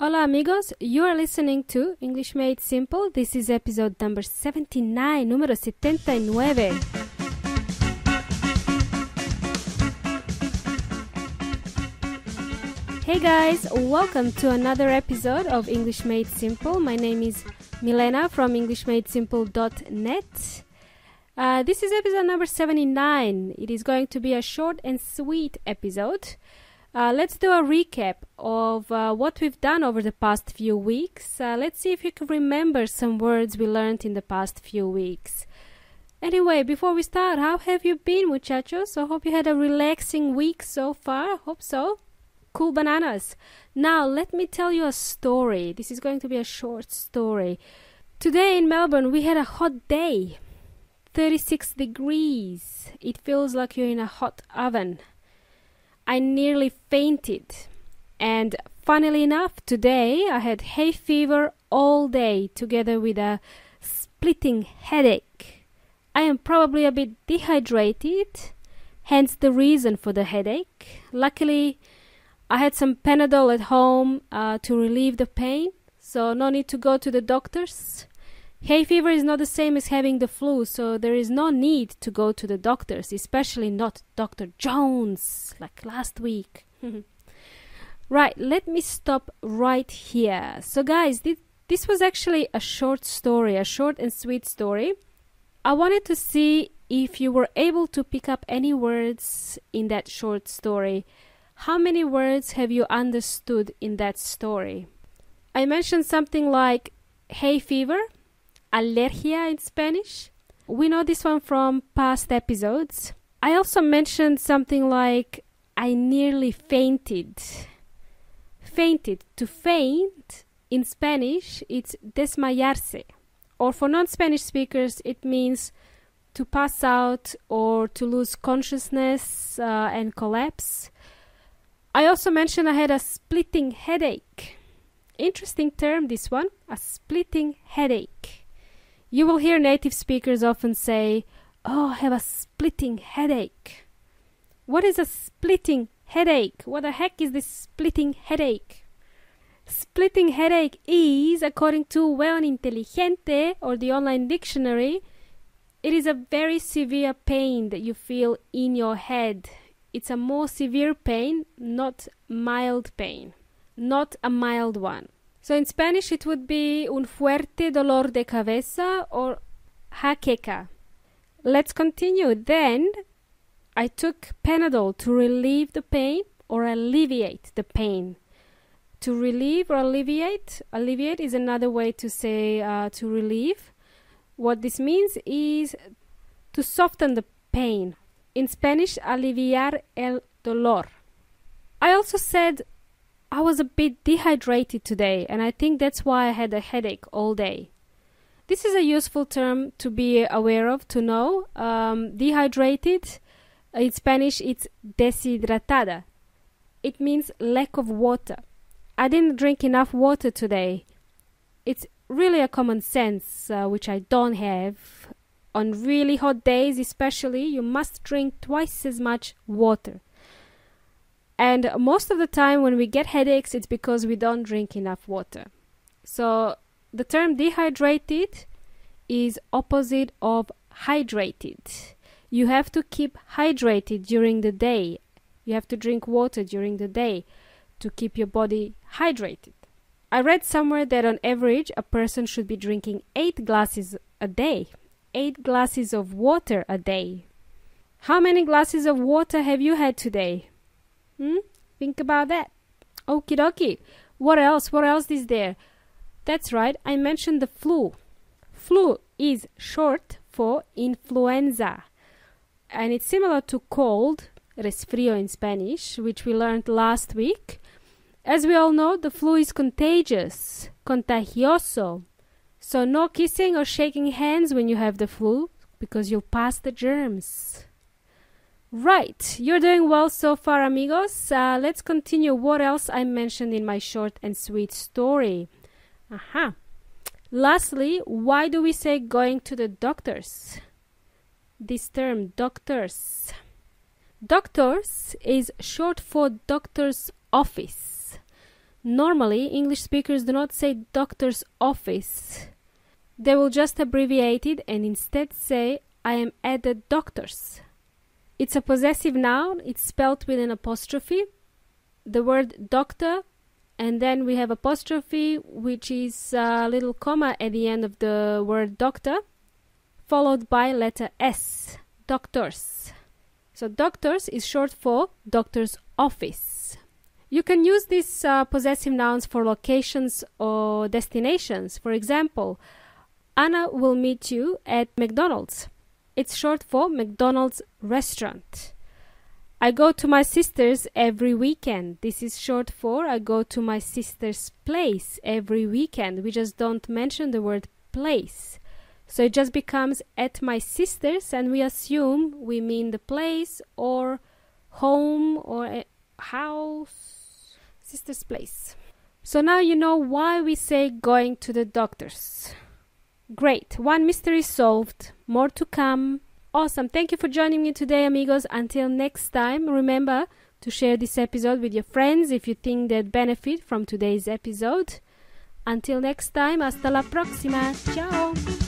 Hola amigos, you are listening to English Made Simple. This is episode number 79, número 79. Hey guys, welcome to another episode of English Made Simple. My name is Milena from EnglishMadeSimple.net. Uh, this is episode number 79. It is going to be a short and sweet episode. Uh, let's do a recap of uh, what we've done over the past few weeks. Uh, let's see if you can remember some words we learned in the past few weeks. Anyway, before we start, how have you been, muchachos? I hope you had a relaxing week so far. I hope so. Cool bananas. Now, let me tell you a story. This is going to be a short story. Today in Melbourne, we had a hot day 36 degrees. It feels like you're in a hot oven. I nearly fainted. And funnily enough, today I had hay fever all day together with a splitting headache. I am probably a bit dehydrated, hence the reason for the headache. Luckily, I had some Panadol at home uh, to relieve the pain, so no need to go to the doctors. Hay fever is not the same as having the flu, so there is no need to go to the doctors, especially not Dr. Jones, like last week. right, let me stop right here. So, guys, th this was actually a short story, a short and sweet story. I wanted to see if you were able to pick up any words in that short story. How many words have you understood in that story? I mentioned something like hay fever alergia in Spanish. We know this one from past episodes. I also mentioned something like I nearly fainted. Fainted. To faint in Spanish, it's desmayarse. Or for non Spanish speakers, it means to pass out or to lose consciousness uh, and collapse. I also mentioned I had a splitting headache. Interesting term, this one a splitting headache. You will hear native speakers often say, Oh, I have a splitting headache. What is a splitting headache? What the heck is this splitting headache? Splitting headache is, according to Weon Inteligente or the online dictionary, it is a very severe pain that you feel in your head. It's a more severe pain, not mild pain, not a mild one. So in Spanish, it would be un fuerte dolor de cabeza or jaqueca. Let's continue. Then I took Panadol to relieve the pain or alleviate the pain. To relieve or alleviate, alleviate is another way to say uh, to relieve. What this means is to soften the pain. In Spanish, aliviar el dolor. I also said I was a bit dehydrated today and I think that's why I had a headache all day. This is a useful term to be aware of, to know. Um, dehydrated, uh, in Spanish it's deshidratada. It means lack of water. I didn't drink enough water today. It's really a common sense, uh, which I don't have. On really hot days, especially, you must drink twice as much water. And most of the time, when we get headaches, it's because we don't drink enough water. So, the term dehydrated is opposite of hydrated. You have to keep hydrated during the day. You have to drink water during the day to keep your body hydrated. I read somewhere that on average a person should be drinking 8 glasses a day. 8 glasses of water a day. How many glasses of water have you had today? Hmm? Think about that. Okie dokie. What else? What else is there? That's right, I mentioned the flu. Flu is short for influenza. And it's similar to cold, resfrío in Spanish, which we learned last week. As we all know, the flu is contagious, contagioso. So no kissing or shaking hands when you have the flu because you'll pass the germs. Right, you're doing well so far, amigos. Uh, let's continue what else I mentioned in my short and sweet story. Aha. Lastly, why do we say going to the doctors? This term, doctors. Doctors is short for doctor's office. Normally, English speakers do not say doctor's office. They will just abbreviate it and instead say, I am at the doctor's. It's a possessive noun. It's spelled with an apostrophe. The word doctor, and then we have apostrophe, which is a little comma at the end of the word doctor, followed by letter S, doctors. So doctors is short for doctor's office. You can use these uh, possessive nouns for locations or destinations. For example, Anna will meet you at McDonald's. It's short for McDonald's restaurant. I go to my sister's every weekend. This is short for I go to my sister's place every weekend. We just don't mention the word place. So it just becomes at my sister's, and we assume we mean the place or home or house. Sister's place. So now you know why we say going to the doctor's. Great. One mystery solved. More to come. Awesome. Thank you for joining me today, amigos. Until next time, remember to share this episode with your friends if you think they'd benefit from today's episode. Until next time, hasta la próxima. Ciao.